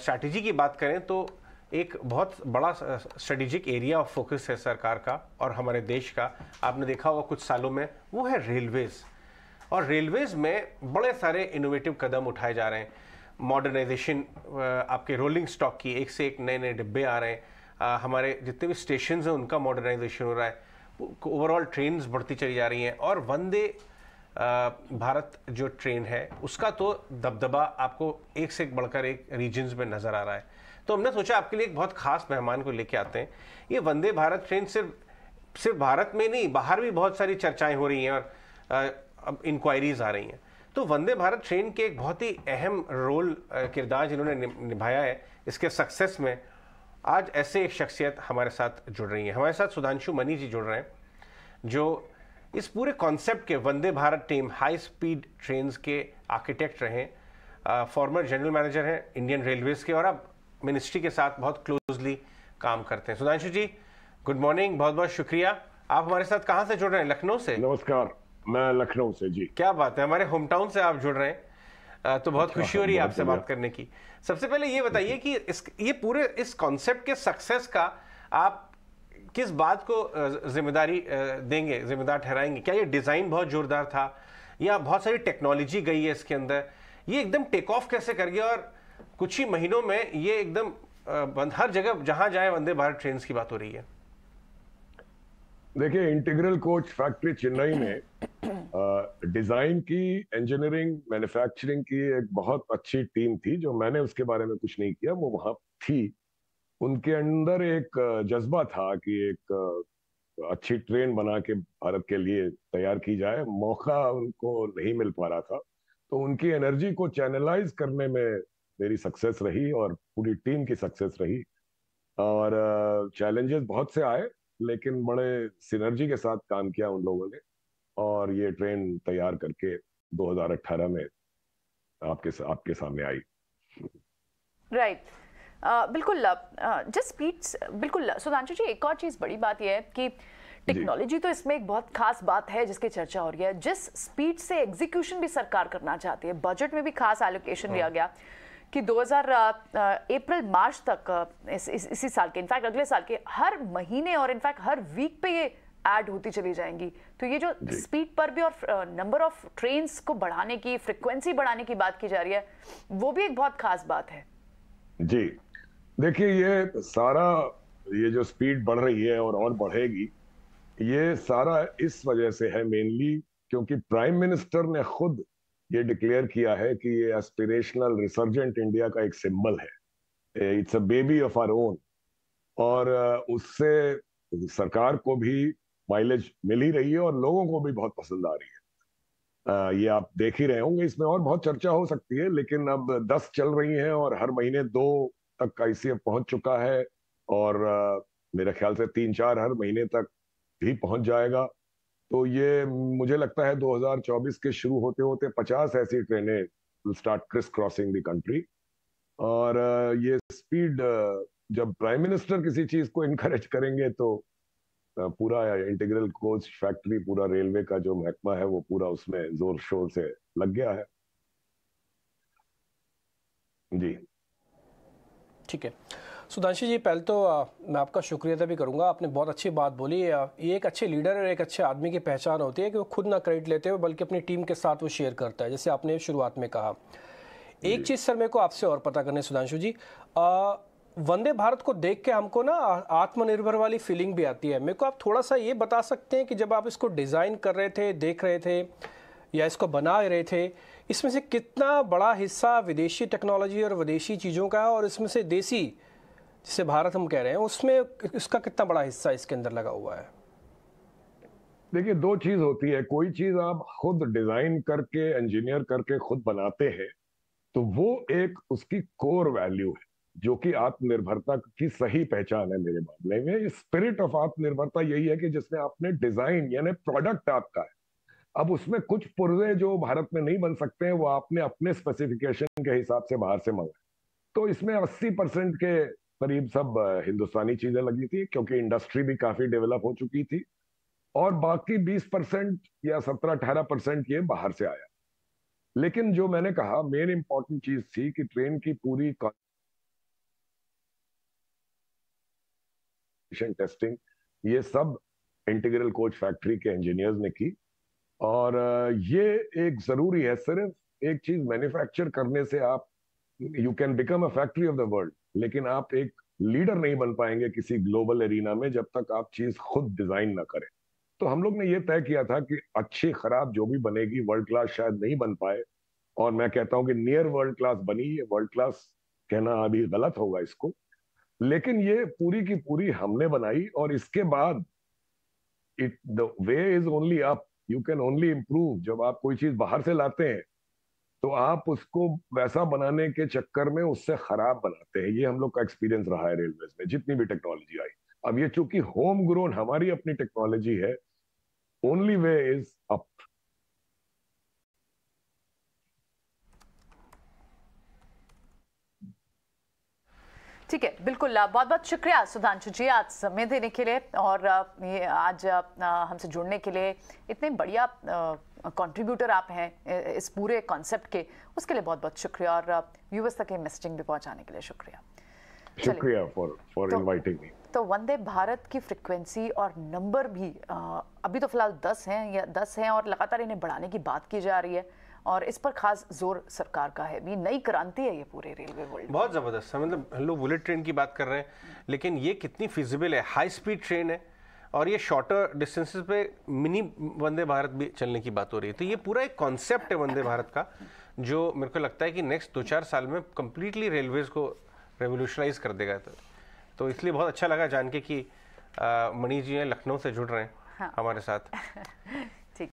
Strategy की बात करें तो एक बहुत बड़ा स्ट्रेटेजिक एरिया ऑफ फोकस है सरकार का और हमारे देश का आपने देखा होगा कुछ सालों में वो है रेलवेज़ और रेलवेज़ में बड़े सारे इनोवेटिव कदम उठाए जा रहे हैं मॉडर्नाइजेशन आपके रोलिंग स्टॉक की एक से एक नए नए डिब्बे आ रहे हैं हमारे जितने भी स्टेशन हैं उनका मॉडर्नाइजेशन हो रहा है ओवरऑल ट्रेन बढ़ती चली जा रही हैं और वंदे भारत जो ट्रेन है उसका तो दबदबा आपको एक से एक बढ़कर एक रीजन्स में नज़र आ रहा है तो हमने सोचा आपके लिए एक बहुत खास मेहमान को लेके आते हैं ये वंदे भारत ट्रेन सिर्फ सिर्फ भारत में नहीं बाहर भी बहुत सारी चर्चाएं हो रही हैं और अब इंक्वायरीज आ रही हैं तो वंदे भारत ट्रेन के एक बहुत ही अहम रोल किरदार जिन्होंने निभाया है इसके सक्सेस में आज ऐसे एक शख्सियत हमारे साथ जुड़ रही है हमारे साथ सुधांशु मनी जी जुड़ रहे हैं जो इस पूरे कॉन्सेप्ट के Vande Bharat team high speed train के आर्किटेक्ट रहे फॉर्मर जनरल मैनेजर हैं इंडियन रेलवेज के और अब मिनिस्ट्री के साथ बहुत क्लोजली काम करते हैं सुधांशु जी गुड मॉर्निंग बहुत बहुत शुक्रिया आप हमारे साथ कहाँ से जुड़ रहे हैं लखनऊ से नमस्कार मैं लखनऊ से जी क्या बात है हमारे होम टाउन से आप जुड़ रहे हैं तो बहुत अच्छा, खुशी हो रही है आपसे बात करने की सबसे पहले ये बताइए कि इस ये पूरे इस कॉन्सेप्ट के सक्सेस का आप किस बात को जिम्मेदारी देंगे जिम्मेदार ठहराएंगे क्या ये डिज़ाइन बहुत जोरदार था या बहुत सारी टेक्नोलॉजी गई है इसके अंदर ये एकदम टेक ऑफ कैसे कर गया और कुछ ही महीनों में ये एकदम हर जगह जहां जाए वंदे भारत ट्रेन की बात हो रही है देखिए इंटीग्रल कोच फैक्ट्री चेन्नई में डिजाइन की इंजीनियरिंग मैन्युफैक्चरिंग की एक बहुत अच्छी टीम थी जो मैंने उसके बारे में कुछ नहीं किया वो वहां थी उनके अंदर एक जज्बा था कि एक अच्छी ट्रेन बना के भारत के लिए तैयार की जाए मौका उनको नहीं मिल पा रहा था तो उनकी एनर्जी को चैनलाइज करने में मेरी सक्सेस रही और पूरी टीम की सक्सेस रही और चैलेंजेस बहुत से आए लेकिन बड़े सिनर्जी के साथ काम किया उन लोगों ने और ये ट्रेन तैयार करके 2018 में आपके आपके सामने आई राइट right. बिल्कुल जस्ट स्पीड्स बिल्कुल सुधांशु जी एक और चीज़ बड़ी बात यह है कि टेक्नोलॉजी तो इसमें एक बहुत खास बात है जिसकी चर्चा हो रही है जिस स्पीड से एग्जीक्यूशन भी सरकार करना चाहती है बजट में भी खास एलोकेशन हाँ। दिया गया कि 2000 अप्रैल मार्च तक इस, इस, इसी साल के इनफैक्ट अगले साल के हर महीने और इनफैक्ट हर वीक पे ये ऐड होती चली जाएंगी तो ये जो स्पीड पर भी और नंबर ऑफ ट्रेन को बढ़ाने की फ्रिक्वेंसी बढ़ाने की बात की जा रही है वो भी एक बहुत खास बात है जी देखिए ये सारा ये जो स्पीड बढ़ रही है और और बढ़ेगी ये सारा इस वजह से है मेनली क्योंकि प्राइम मिनिस्टर ने खुद ये डिक्लेयर किया है कि ये एस्पिरेशनल रिसर्जेंट इंडिया का एक सिंबल है it's a baby of our own और उससे सरकार को भी माइलेज मिल ही रही है और लोगों को भी बहुत पसंद आ रही है ये आप देख ही रहे होंगे इसमें और बहुत चर्चा हो सकती है लेकिन अब दस चल रही हैं और हर महीने दो तक का आईसीएफ पहुंच चुका है और मेरे ख्याल से तीन चार हर महीने तक भी पहुंच जाएगा तो ये मुझे लगता है 2024 के शुरू होते होते 50 ऐसी ट्रेनें start criss crossing the country और ये स्पीड जब प्राइम मिनिस्टर किसी चीज को इनकरेज करेंगे तो पूरा इंटीग्रल कोच फैक्ट्री पूरा रेलवे का जो महकमा है वो पूरा उसमें जोर शोर से लग गया है जी ठीक है सुधांशी जी पहले तो आ, मैं आपका शुक्रिया अदा भी करूँगा आपने बहुत अच्छी बात बोली ये एक अच्छे लीडर और एक अच्छे आदमी की पहचान होती है कि वो खुद ना क्रेडिट लेते हुए बल्कि अपनी टीम के साथ वो शेयर करता है जैसे आपने शुरुआत में कहा एक चीज़ सर मेरे को आपसे और पता करने सुधांशु जी आ, वंदे भारत को देख के हमको ना आत्मनिर्भर वाली फीलिंग भी आती है मेरे को आप थोड़ा सा ये बता सकते हैं कि जब आप इसको डिज़ाइन कर रहे थे देख रहे थे या इसको बना रहे थे इसमें से कितना बड़ा हिस्सा विदेशी टेक्नोलॉजी और विदेशी चीज़ों का है और इसमें से देसी जिसे भारत हम कह रहे हैं उसमें इसका कितना बड़ा हिस्सा इसके अंदर लगा हुआ है देखिए दो चीज होती है कोई चीज आप खुद डिजाइन करके इंजीनियर करके खुद बनाते हैं तो वो एक उसकी कोर वैल्यू है जो कि आत्मनिर्भरता की सही पहचान है मेरे मामले में स्पिरिट ऑफ आत्मनिर्भरता यही है कि जिसमें आपने डिजाइन यानी प्रोडक्ट आपका है अब उसमें कुछ पुर्जे जो भारत में नहीं बन सकते हैं वो आपने अपने स्पेसिफिकेशन के हिसाब से बाहर से मंगाए तो इसमें 80 परसेंट के करीब सब हिंदुस्तानी चीजें लगी थी क्योंकि इंडस्ट्री भी काफी डेवलप हो चुकी थी और बाकी 20 परसेंट या 17 अठारह परसेंट ये बाहर से आया लेकिन जो मैंने कहा मेन इंपॉर्टेंट चीज थी कि ट्रेन की पूरी टेस्टिंग ये सब इंटीग्रल कोच फैक्ट्री के इंजीनियर्स ने की और ये एक जरूरी है सिर्फ एक चीज मैन्युफैक्चर करने से आप you can become a factory of the world लेकिन आप एक लीडर नहीं बन पाएंगे किसी ग्लोबल एरिना में जब तक आप चीज खुद डिजाइन ना करें तो हम लोग ने ये तय किया था कि अच्छी खराब जो भी बनेगी वर्ल्ड क्लास शायद नहीं बन पाए और मैं कहता हूं कि नियर वर्ल्ड क्लास बनी ये वर्ल्ड क्लास कहना अभी गलत होगा इसको लेकिन ये पूरी की पूरी हमने बनाई और इसके बाद it the way is only up you can only improve जब आप कोई चीज बाहर से लाते हैं तो आप उसको वैसा बनाने के चक्कर में उससे खराब बनाते हैं ये हम लोग का एक्सपीरियंस रहा है रेलवे में जितनी भी टेक्नोलॉजी आई अब ये चूंकि होम ग्रोन हमारी अपनी टेक्नोलॉजी है ओनली वे इज अप ठीक है बिल्कुल बहुत बहुत शुक्रिया सुधांशु जी आज समय देने के लिए और ये आज हमसे जुड़ने के लिए इतने बढ़िया कंट्रीब्यूटर आप हैं इस पूरे कॉन्सेप्ट के उसके लिए बहुत बहुत शुक्रिया और व्यूवर्स तक ये मैसेजिंग भी पहुंचाने के लिए शुक्रिया शुक्रिया फॉर फॉर इनवाइटिंग मी तो वंदे भारत की फ्रिक्वेंसी और नंबर भी अभी तो फिलहाल दस हैं या दस हैं और लगातार इन्हें बढ़ाने की बात की जा रही है और इस पर खास जोर सरकार का है ये नई क्रांति है ये पूरे रेलवे वर्ल्ड बहुत ज़बरदस्त है मतलब हम लोग बुलेट ट्रेन की बात कर रहे हैं लेकिन ये कितनी फिजिबल है हाई स्पीड ट्रेन है और ये शॉर्टर डिस्टेंसेस पे मिनी वंदे भारत भी चलने की बात हो रही है तो ये पूरा एक कॉन्सेप्ट है वंदे भारत का जो मेरे को लगता है कि नेक्स्ट दो चार साल में कम्प्लीटली रेलवेज को रेवोल्यूशनाइज कर देगा तो तो इसलिए बहुत अच्छा लगा जान के कि मणि जी हैं लखनऊ से जुड़ रहे हैं हाँ। हमारे साथ